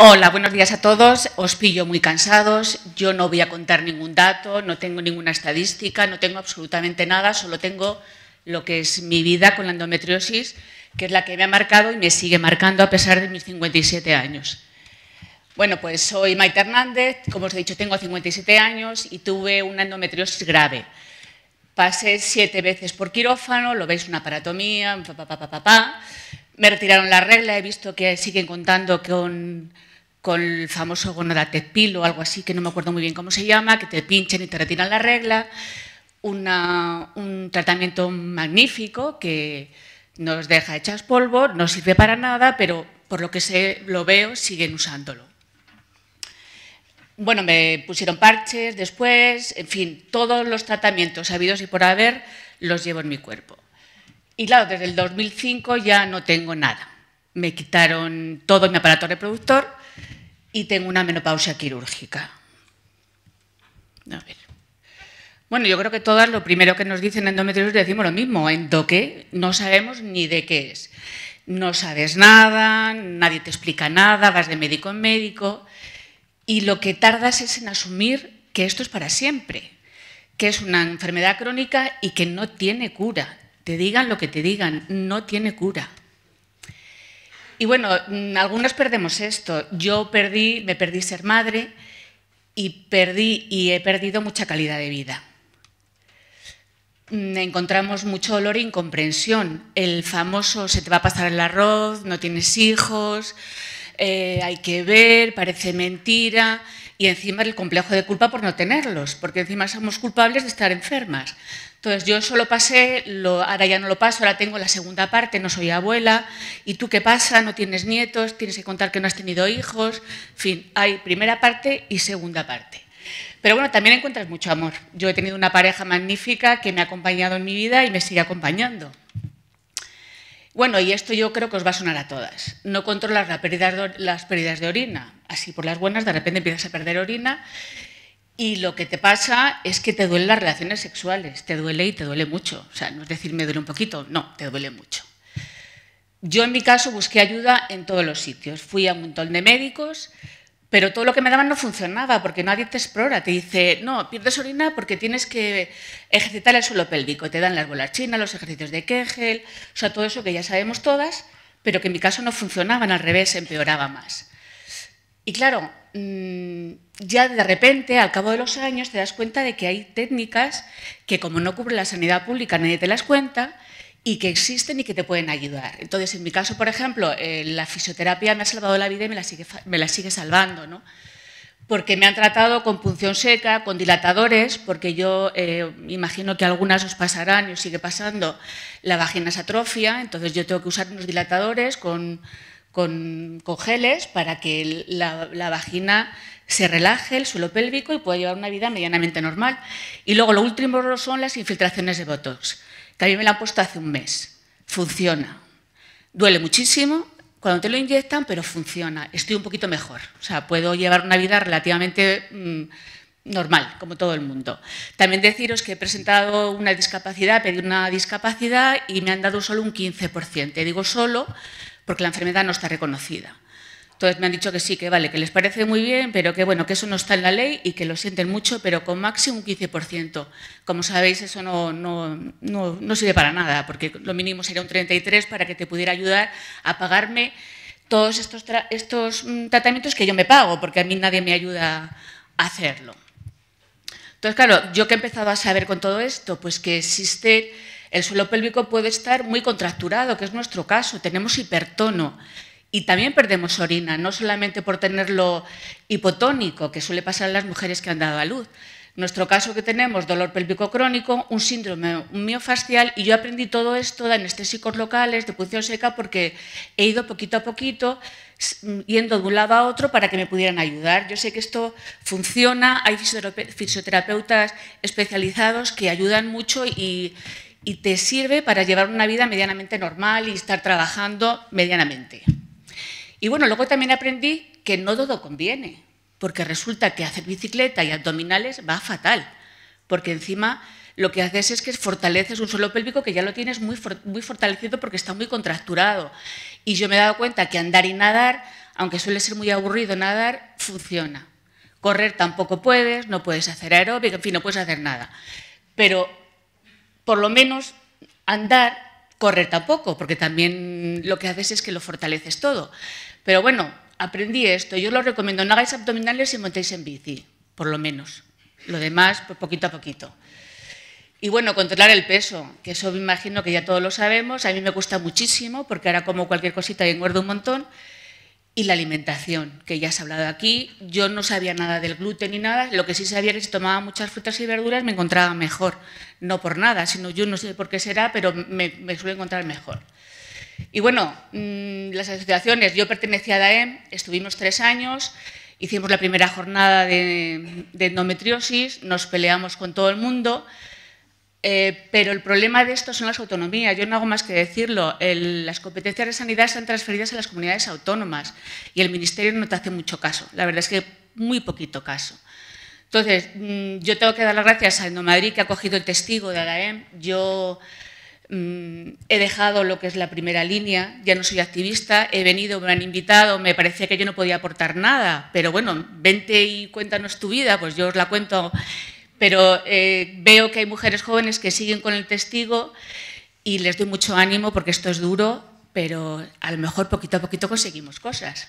Hola, buenos días a todos. Os pillo muy cansados. Yo no voy a contar ningún dato, no tengo ninguna estadística, no tengo absolutamente nada, solo tengo lo que es mi vida con la endometriosis, que es la que me ha marcado y me sigue marcando a pesar de mis 57 años. Bueno, pues soy Maite Hernández, como os he dicho, tengo 57 años y tuve una endometriosis grave. Pasé siete veces por quirófano, lo veis, una paratomía, pa, pa, pa, me retiraron la regla, he visto que siguen contando con con el famoso gonadatepilo o algo así, que no me acuerdo muy bien cómo se llama, que te pinchen y te retiran la regla, un tratamiento magnífico que nos deja hechas polvo, no sirve para nada, pero por lo que sé, lo veo, siguen usándolo. Bueno, me pusieron parches después, en fin, todos los tratamientos habidos y por haber los llevo en mi cuerpo. Y claro, desde el 2005 ya no tengo nada. Me quitaron todo mi aparato reproductor, y tengo una menopausia quirúrgica. Bueno, yo creo que todas lo primero que nos dicen endometriosis decimos lo mismo, en toque, no sabemos ni de qué es. No sabes nada, nadie te explica nada, vas de médico en médico y lo que tardas es en asumir que esto es para siempre, que es una enfermedad crónica y que no tiene cura. Te digan lo que te digan, no tiene cura. Y bueno, mm, algunos perdemos esto. Yo perdí, me perdí ser madre y perdí y he perdido mucha calidad de vida. Mm, encontramos mucho dolor e incomprensión. El famoso se te va a pasar el arroz, no tienes hijos, eh, hay que ver, parece mentira y encima el complejo de culpa por no tenerlos, porque encima somos culpables de estar enfermas. Entonces yo solo pasé, lo, ahora ya no lo paso, ahora tengo la segunda parte, no soy abuela, y tú qué pasa, no tienes nietos, tienes que contar que no has tenido hijos, en fin, hay primera parte y segunda parte. Pero bueno, también encuentras mucho amor. Yo he tenido una pareja magnífica que me ha acompañado en mi vida y me sigue acompañando. Bueno, y esto yo creo que os va a sonar a todas. No controlas las pérdidas de orina así por las buenas, de repente empiezas a perder orina y lo que te pasa es que te duelen las relaciones sexuales, te duele y te duele mucho. O sea, no es decir me duele un poquito, no, te duele mucho. Yo en mi caso busqué ayuda en todos los sitios, fui a un montón de médicos, pero todo lo que me daban no funcionaba porque nadie te explora, te dice, no, pierdes orina porque tienes que ejercitar el suelo pélvico, te dan las bolas chinas, los ejercicios de Kegel, o sea, todo eso que ya sabemos todas, pero que en mi caso no funcionaban, al revés, empeoraba más. Y claro, mm, ya de repente, al cabo de los años, te das cuenta de que hay técnicas que como no cubre la sanidad pública, nadie te las cuenta y que existen y que te pueden ayudar. Entonces, en mi caso, por ejemplo, eh, la fisioterapia me ha salvado la vida y me la sigue, me la sigue salvando, ¿no? porque me han tratado con punción seca, con dilatadores, porque yo eh, imagino que algunas os pasarán y os sigue pasando, la vagina se atrofia, entonces yo tengo que usar unos dilatadores con con, geles para que la, vagina se relaje el suelo pélvico y pueda llevar una vida medianamente normal. Y luego lo último son las infiltraciones de Botox, que a mí me la han puesto hace un mes. Funciona. Duele muchísimo cuando te lo inyectan, pero funciona. Estoy un poquito mejor. O sea, puedo llevar una vida relativamente mm, normal, como todo el mundo. También deciros que he presentado una discapacidad, pedí una discapacidad y me han dado solo un 15%. Digo solo porque la enfermedad no está reconocida. Entonces me han dicho que sí, que vale, que les parece muy bien, pero que bueno, que eso no está en la ley y que lo sienten mucho, pero con máximo un 15%. Como sabéis, eso no, sirve para nada, porque lo mínimo sería un 33% para que te pudiera ayudar a pagarme todos estos, estos mm, tratamientos que yo me pago, porque a mí nadie me ayuda a hacerlo. Entonces, claro, yo que he empezado a saber con todo esto, pues que existe el suelo pélvico puede estar muy contracturado, que es nuestro caso, tenemos hipertono y también perdemos orina, no solamente por tenerlo hipotónico, que suele pasar en las mujeres que han dado a luz. nuestro caso que tenemos dolor pélvico crónico, un síndrome miofascial y yo aprendí todo esto de anestésicos locales, de punción seca, porque he ido poquito a poquito yendo de un lado a otro para que me pudieran ayudar. Yo sé que esto funciona, hay fisioterapeutas especializados que ayudan mucho y, y te sirve para llevar una vida medianamente normal y estar trabajando medianamente. Y bueno, luego también aprendí que no todo conviene, porque resulta que hacer bicicleta y abdominales va fatal, porque encima lo que haces es que fortaleces un suelo pélvico que ya lo tienes muy, muy fortalecido porque está muy contracturado. Y yo me he dado cuenta que andar y nadar, aunque suele ser muy aburrido nadar, funciona. Correr tampoco puedes, no puedes hacer aeróbica, en fin, no puedes hacer nada. Pero por lo menos andar, correr tampoco, porque también lo que haces es que lo fortaleces todo. Pero bueno, aprendí esto. Yo lo recomiendo, no hagáis abdominales y montéis en bici, por lo menos. Lo demás, pues poquito a poquito. Y bueno, controlar el peso, que eso me imagino que ya todos lo sabemos. A mí me gusta muchísimo, porque ahora como cualquier cosita y engordo un montón y la alimentación, que ya ha hablado aquí. Yo no sabía nada del gluten ni nada, lo que sí sabía que si tomaba muchas frutas y verduras me encontraba mejor. No por nada, sino yo no sé por qué será, pero me, suele suelo encontrar mejor. Y bueno, mm, las asociaciones, yo pertenecía a DAEM, estuvimos tres años, hicimos la primera jornada de, de endometriosis, nos peleamos con todo el mundo, eh, pero el problema de esto son las autonomías. Yo no hago más que decirlo. las competencias de sanidad han transferidas a las comunidades autónomas y el Ministerio no te hace mucho caso. La verdad es que muy poquito caso. Entonces, mm, yo tengo que dar las gracias a Madrid que ha cogido el testigo de ADAEM. Yo mm, he dejado lo que es la primera línea, ya no soy activista, he venido, me han invitado, me parecía que yo no podía aportar nada, pero bueno, vente y cuéntanos tu vida, pues yo os la cuento pero eh, veo que hay mujeres jóvenes que siguen con el testigo y les doy mucho ánimo porque esto es duro, pero a lo mejor poquito a poquito conseguimos cosas.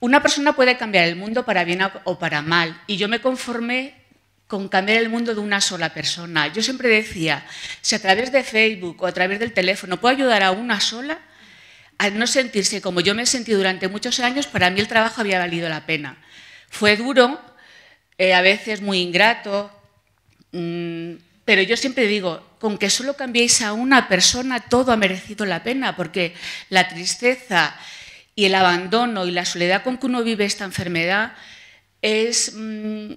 Una persona puede cambiar el mundo para bien o para mal y yo me conformé con cambiar el mundo de una sola persona. Yo siempre decía, si a través de Facebook o a través del teléfono puedo ayudar a una sola, a no sentirse como yo me sentí durante muchos años, para mí el trabajo había valido la pena. Fue duro, eh, a veces muy ingrato, mm, pero yo siempre digo, con que solo cambiéis a una persona, todo ha merecido la pena, porque la tristeza y el abandono y la soledad con que uno vive esta enfermedad es, mm,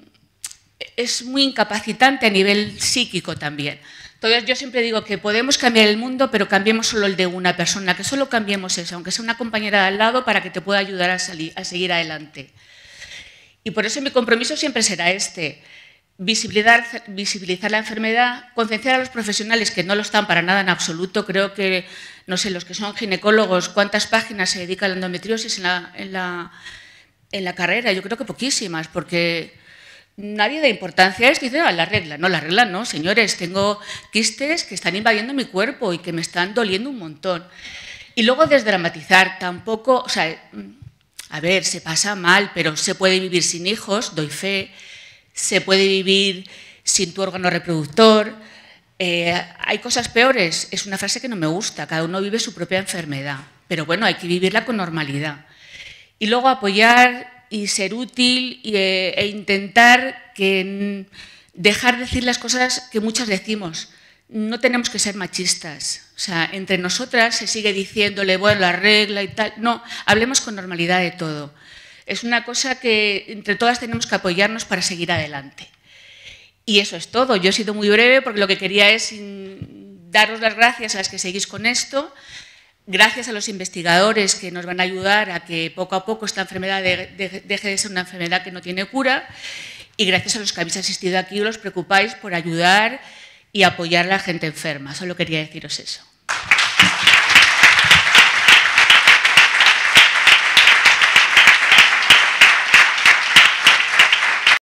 muy incapacitante a nivel psíquico también. Entonces yo siempre digo que podemos cambiar el mundo, pero cambiemos solo el de una persona, que solo cambiemos eso, aunque sea una compañera de al lado, para que te pueda ayudar a, salir, a seguir adelante. Y por eso mi compromiso siempre será este, visibilizar, visibilizar la enfermedad, concienciar a los profesionales que no lo están para nada en absoluto. Creo que, no sé, los que son ginecólogos, ¿cuántas páginas se dedica a la endometriosis en la, en la, carrera? Yo creo que poquísimas, porque nadie da importancia es que ah, la regla. No, la regla no, señores, tengo quistes que están invadiendo mi cuerpo y que me están doliendo un montón. Y luego desdramatizar, tampoco, o sea, a ver, se pasa mal, pero se puede vivir sin hijos, doy fe, se puede vivir sin tu órgano reproductor, eh, hay cosas peores, es una frase que no me gusta, cada uno vive su propia enfermedad, pero bueno, hay que vivirla con normalidad. Y luego apoyar y ser útil eh, e intentar que, dejar de decir las cosas que muchas decimos, no tenemos que ser machistas. O sea, entre nosotras se sigue diciéndole, bueno, la regla y tal. No, hablemos con normalidad de todo. Es una cosa que entre todas tenemos que apoyarnos para seguir adelante. Y eso es todo. Yo he sido muy breve porque lo que quería es daros las gracias a las que seguís con esto, gracias a los investigadores que nos van a ayudar a que poco a poco esta enfermedad deje de ser una enfermedad que no tiene cura y gracias a los que habéis asistido aquí y os preocupáis por ayudar y apoyar a la gente enferma. Solo quería deciros eso.